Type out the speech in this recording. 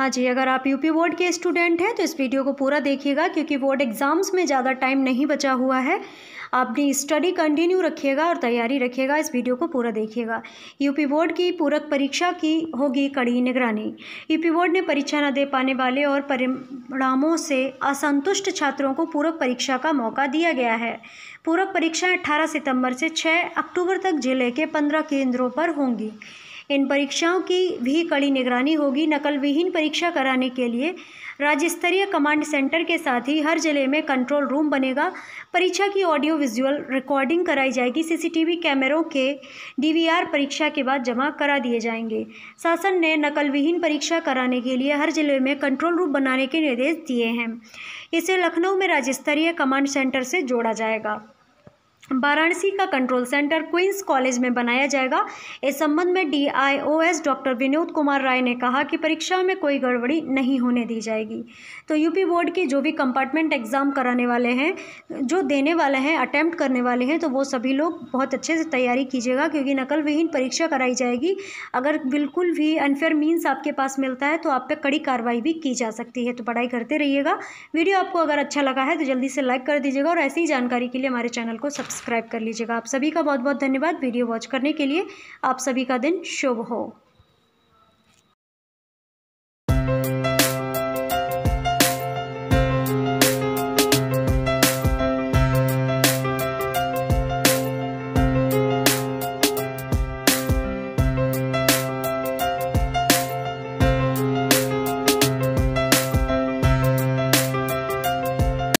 हाँ जी अगर आप यूपी बोर्ड के स्टूडेंट हैं तो इस वीडियो को पूरा देखिएगा क्योंकि बोर्ड एग्ज़ाम्स में ज़्यादा टाइम नहीं बचा हुआ है अपनी स्टडी कंटिन्यू रखिएगा और तैयारी रखिएगा इस वीडियो को पूरा देखिएगा यूपी बोर्ड की पूरक परीक्षा की होगी कड़ी निगरानी यूपी बोर्ड ने परीक्षा न दे पाने वाले और परिणामों से असंतुष्ट छात्रों को पूरक परीक्षा का मौका दिया गया है पूरक परीक्षाएँ अठारह सितम्बर से छः अक्टूबर तक जिले के पंद्रह केंद्रों पर होंगी इन परीक्षाओं की भी कड़ी निगरानी होगी नकल विहीन परीक्षा कराने के लिए राज्य स्तरीय कमांड सेंटर के साथ ही हर जिले में कंट्रोल रूम बनेगा परीक्षा की ऑडियो विजुअल रिकॉर्डिंग कराई जाएगी सीसीटीवी कैमरों के डीवीआर परीक्षा के बाद जमा करा दिए जाएंगे शासन ने नकल विहीन परीक्षा कराने के लिए हर जिले में कंट्रोल रूम बनाने के निर्देश दिए हैं इसे लखनऊ में राज्य स्तरीय कमांड सेंटर से जोड़ा जाएगा वाराणसी का कंट्रोल सेंटर क्वींस कॉलेज में बनाया जाएगा इस संबंध में डीआईओएस डॉक्टर विनोद कुमार राय ने कहा कि परीक्षा में कोई गड़बड़ी नहीं होने दी जाएगी तो यूपी बोर्ड के जो भी कंपार्टमेंट एग्ज़ाम कराने वाले हैं जो देने वाले हैं अटैम्प्ट करने वाले हैं तो वो सभी लोग बहुत अच्छे से तैयारी कीजिएगा क्योंकि नकल विहीन परीक्षा कराई जाएगी अगर बिल्कुल भी अनफेयर मीन्स आपके पास मिलता है तो आप पर कड़ी कार्रवाई भी की जा सकती है तो पढ़ाई करते रहिएगा वीडियो आपको अगर अच्छा लगा है तो जल्दी से लाइक कर दीजिएगा और ऐसी ही जानकारी के लिए हमारे चैनल को सब्सक्राइब सब्सक्राइब कर लीजिएगा आप सभी का बहुत बहुत धन्यवाद वीडियो वॉच करने के लिए आप सभी का दिन शुभ हो